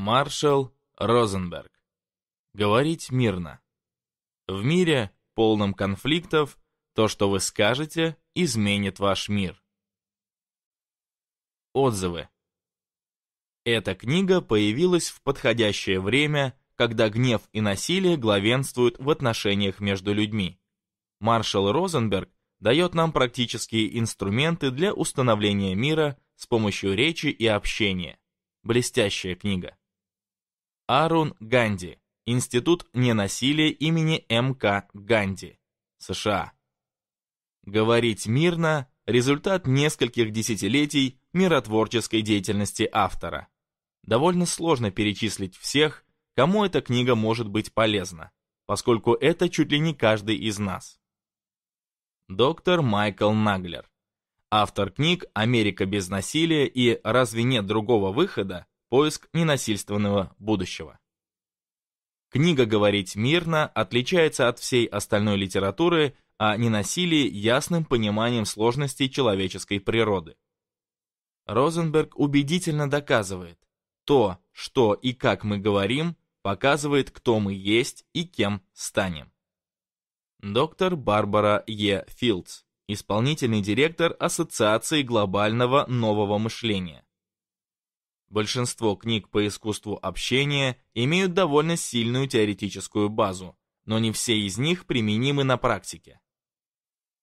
Маршал Розенберг. Говорить мирно. В мире, полном конфликтов, то, что вы скажете, изменит ваш мир. Отзывы. Эта книга появилась в подходящее время, когда гнев и насилие главенствуют в отношениях между людьми. Маршал Розенберг дает нам практические инструменты для установления мира с помощью речи и общения. Блестящая книга. Арун Ганди. Институт ненасилия имени М.К. Ганди. США. Говорить мирно – результат нескольких десятилетий миротворческой деятельности автора. Довольно сложно перечислить всех, кому эта книга может быть полезна, поскольку это чуть ли не каждый из нас. Доктор Майкл Наглер. Автор книг «Америка без насилия» и «Разве нет другого выхода» Поиск ненасильственного будущего. Книга «Говорить мирно» отличается от всей остальной литературы о ненасилии ясным пониманием сложностей человеческой природы. Розенберг убедительно доказывает, то, что и как мы говорим, показывает, кто мы есть и кем станем. Доктор Барбара Е. Филдс, исполнительный директор Ассоциации глобального нового мышления. Большинство книг по искусству общения имеют довольно сильную теоретическую базу, но не все из них применимы на практике.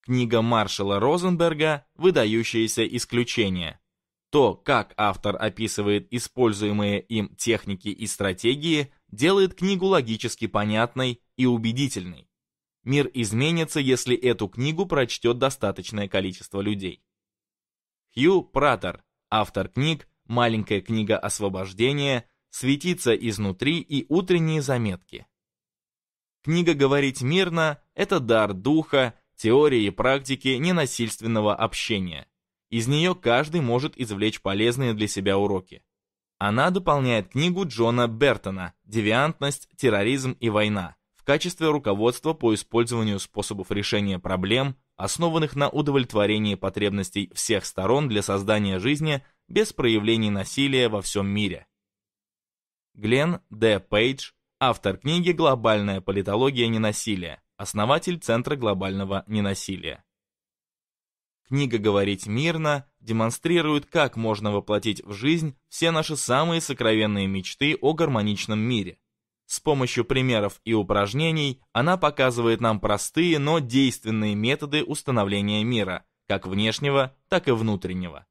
Книга Маршала Розенберга «Выдающееся исключение». То, как автор описывает используемые им техники и стратегии, делает книгу логически понятной и убедительной. Мир изменится, если эту книгу прочтет достаточное количество людей. Хью Пратер, автор книг маленькая книга освобождения, светится изнутри и утренние заметки. Книга «Говорить мирно» — это дар духа, теории и практики ненасильственного общения. Из нее каждый может извлечь полезные для себя уроки. Она дополняет книгу Джона Бертона «Девиантность, терроризм и война» в качестве руководства по использованию способов решения проблем, основанных на удовлетворении потребностей всех сторон для создания жизни – без проявлений насилия во всем мире. Глен Д. Пейдж, автор книги «Глобальная политология ненасилия», основатель Центра глобального ненасилия. Книга «Говорить мирно» демонстрирует, как можно воплотить в жизнь все наши самые сокровенные мечты о гармоничном мире. С помощью примеров и упражнений она показывает нам простые, но действенные методы установления мира, как внешнего, так и внутреннего.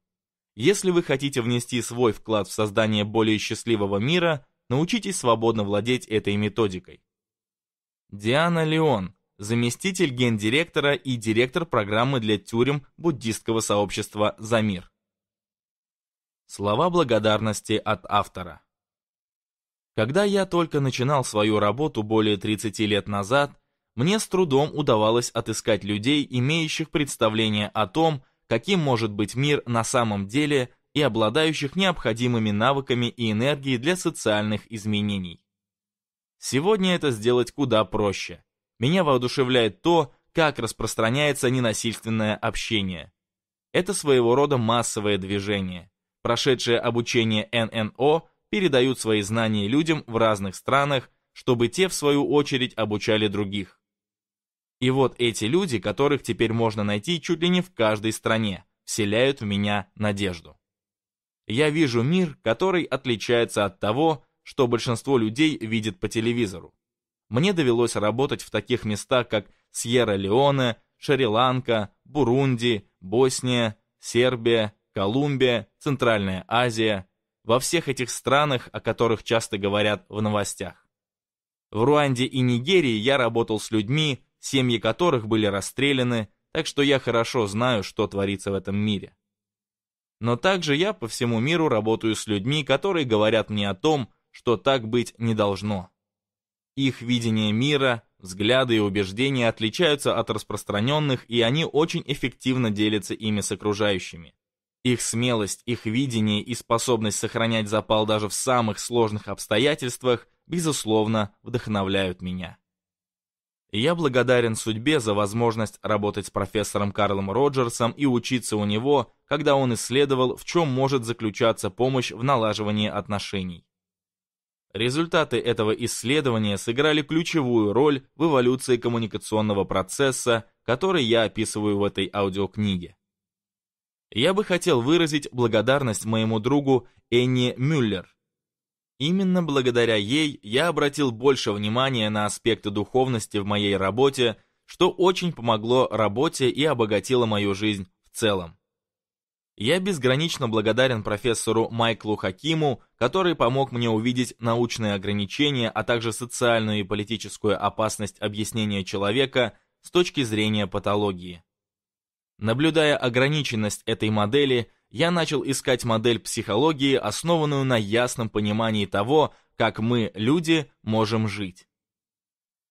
Если вы хотите внести свой вклад в создание более счастливого мира, научитесь свободно владеть этой методикой. Диана Леон, заместитель гендиректора и директор программы для тюрем буддистского сообщества «За мир». Слова благодарности от автора. Когда я только начинал свою работу более 30 лет назад, мне с трудом удавалось отыскать людей, имеющих представление о том, каким может быть мир на самом деле и обладающих необходимыми навыками и энергией для социальных изменений. Сегодня это сделать куда проще. Меня воодушевляет то, как распространяется ненасильственное общение. Это своего рода массовое движение. Прошедшее обучение ННО передают свои знания людям в разных странах, чтобы те, в свою очередь, обучали других. И вот эти люди, которых теперь можно найти чуть ли не в каждой стране, вселяют в меня надежду. Я вижу мир, который отличается от того, что большинство людей видит по телевизору. Мне довелось работать в таких местах, как Сьерра-Леоне, Шри-Ланка, Бурунди, Босния, Сербия, Колумбия, Центральная Азия, во всех этих странах, о которых часто говорят в новостях. В Руанде и Нигерии я работал с людьми, семьи которых были расстреляны, так что я хорошо знаю, что творится в этом мире. Но также я по всему миру работаю с людьми, которые говорят мне о том, что так быть не должно. Их видение мира, взгляды и убеждения отличаются от распространенных, и они очень эффективно делятся ими с окружающими. Их смелость, их видение и способность сохранять запал даже в самых сложных обстоятельствах, безусловно, вдохновляют меня я благодарен судьбе за возможность работать с профессором Карлом Роджерсом и учиться у него, когда он исследовал, в чем может заключаться помощь в налаживании отношений. Результаты этого исследования сыграли ключевую роль в эволюции коммуникационного процесса, который я описываю в этой аудиокниге. Я бы хотел выразить благодарность моему другу Энни Мюллер, Именно благодаря ей я обратил больше внимания на аспекты духовности в моей работе, что очень помогло работе и обогатило мою жизнь в целом. Я безгранично благодарен профессору Майклу Хакиму, который помог мне увидеть научные ограничения, а также социальную и политическую опасность объяснения человека с точки зрения патологии. Наблюдая ограниченность этой модели, я начал искать модель психологии, основанную на ясном понимании того, как мы, люди, можем жить.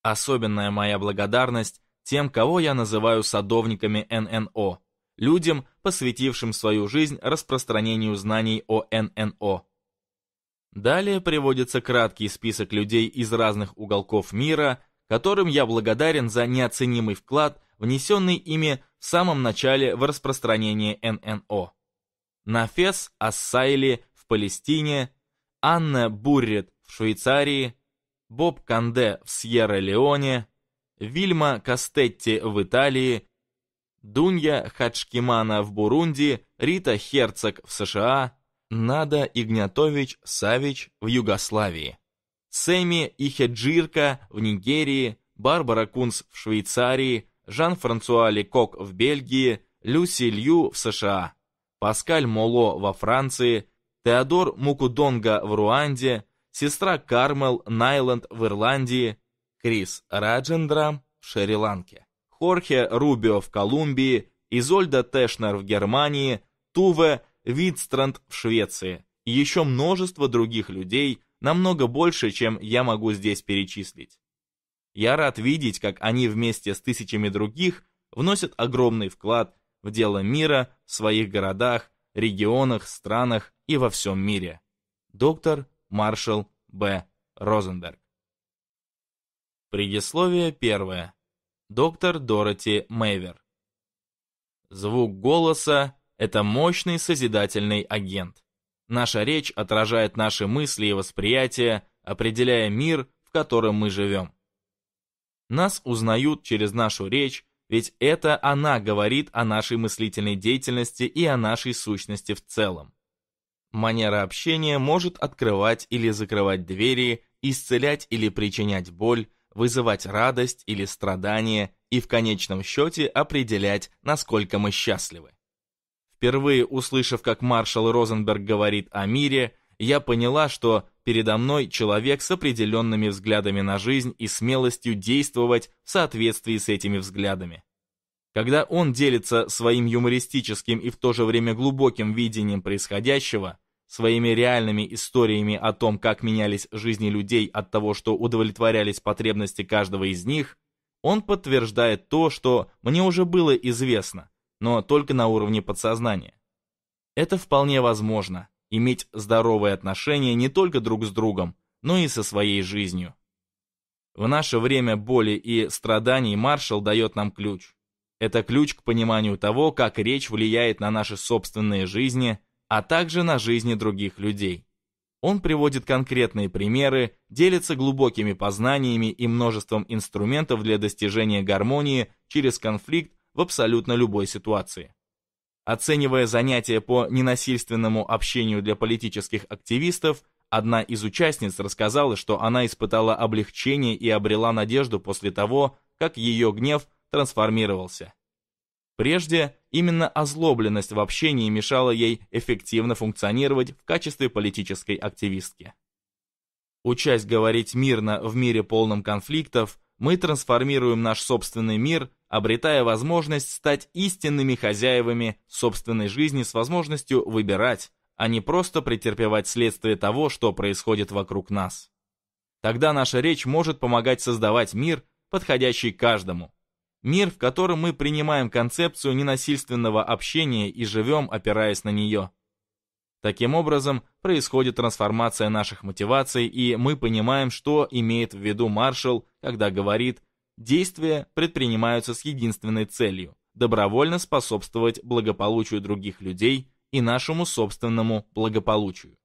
Особенная моя благодарность тем, кого я называю садовниками ННО, людям, посвятившим свою жизнь распространению знаний о ННО. Далее приводится краткий список людей из разных уголков мира, которым я благодарен за неоценимый вклад, внесенный ими в самом начале в распространение ННО. Нафес Ассайли в Палестине, Анна Буррит в Швейцарии, Боб Канде в Сьерра-Леоне, Вильма Кастетти в Италии, Дунья Хаджкимана в Бурунди, Рита Херцог в США, Нада Игнатович Савич в Югославии, Сэмми Ихеджирка в Нигерии, Барбара Кунс в Швейцарии, Жан-Франсуа Лекок в Бельгии, Люси Лью в США. Паскаль Моло во Франции, Теодор Мукудонга в Руанде, сестра Кармел Найланд в Ирландии, Крис Раджендра в Шри-Ланке, Хорхе Рубио в Колумбии, Изольда Тешнер в Германии, Туве Витстранд в Швеции и еще множество других людей, намного больше, чем я могу здесь перечислить. Я рад видеть, как они вместе с тысячами других вносят огромный вклад в дело мира в своих городах, регионах, странах и во всем мире. Доктор Маршал Б. Розенберг. Предисловие первое. Доктор Дороти Мэйвер. Звук голоса – это мощный созидательный агент. Наша речь отражает наши мысли и восприятия, определяя мир, в котором мы живем. Нас узнают через нашу речь, ведь это она говорит о нашей мыслительной деятельности и о нашей сущности в целом. Манера общения может открывать или закрывать двери, исцелять или причинять боль, вызывать радость или страдание и в конечном счете определять, насколько мы счастливы. Впервые услышав, как маршал Розенберг говорит о мире, я поняла, что Передо мной человек с определенными взглядами на жизнь и смелостью действовать в соответствии с этими взглядами. Когда он делится своим юмористическим и в то же время глубоким видением происходящего, своими реальными историями о том, как менялись жизни людей от того, что удовлетворялись потребности каждого из них, он подтверждает то, что мне уже было известно, но только на уровне подсознания. Это вполне возможно – иметь здоровые отношения не только друг с другом, но и со своей жизнью. В наше время боли и страданий Маршал дает нам ключ. Это ключ к пониманию того, как речь влияет на наши собственные жизни, а также на жизни других людей. Он приводит конкретные примеры, делится глубокими познаниями и множеством инструментов для достижения гармонии через конфликт в абсолютно любой ситуации. Оценивая занятия по ненасильственному общению для политических активистов, одна из участниц рассказала, что она испытала облегчение и обрела надежду после того, как ее гнев трансформировался. Прежде именно озлобленность в общении мешала ей эффективно функционировать в качестве политической активистки. Учась говорить мирно в мире полном конфликтов, мы трансформируем наш собственный мир обретая возможность стать истинными хозяевами собственной жизни с возможностью выбирать, а не просто претерпевать следствие того, что происходит вокруг нас. Тогда наша речь может помогать создавать мир, подходящий каждому. Мир, в котором мы принимаем концепцию ненасильственного общения и живем, опираясь на нее. Таким образом, происходит трансформация наших мотиваций, и мы понимаем, что имеет в виду Маршалл, когда говорит Действия предпринимаются с единственной целью – добровольно способствовать благополучию других людей и нашему собственному благополучию.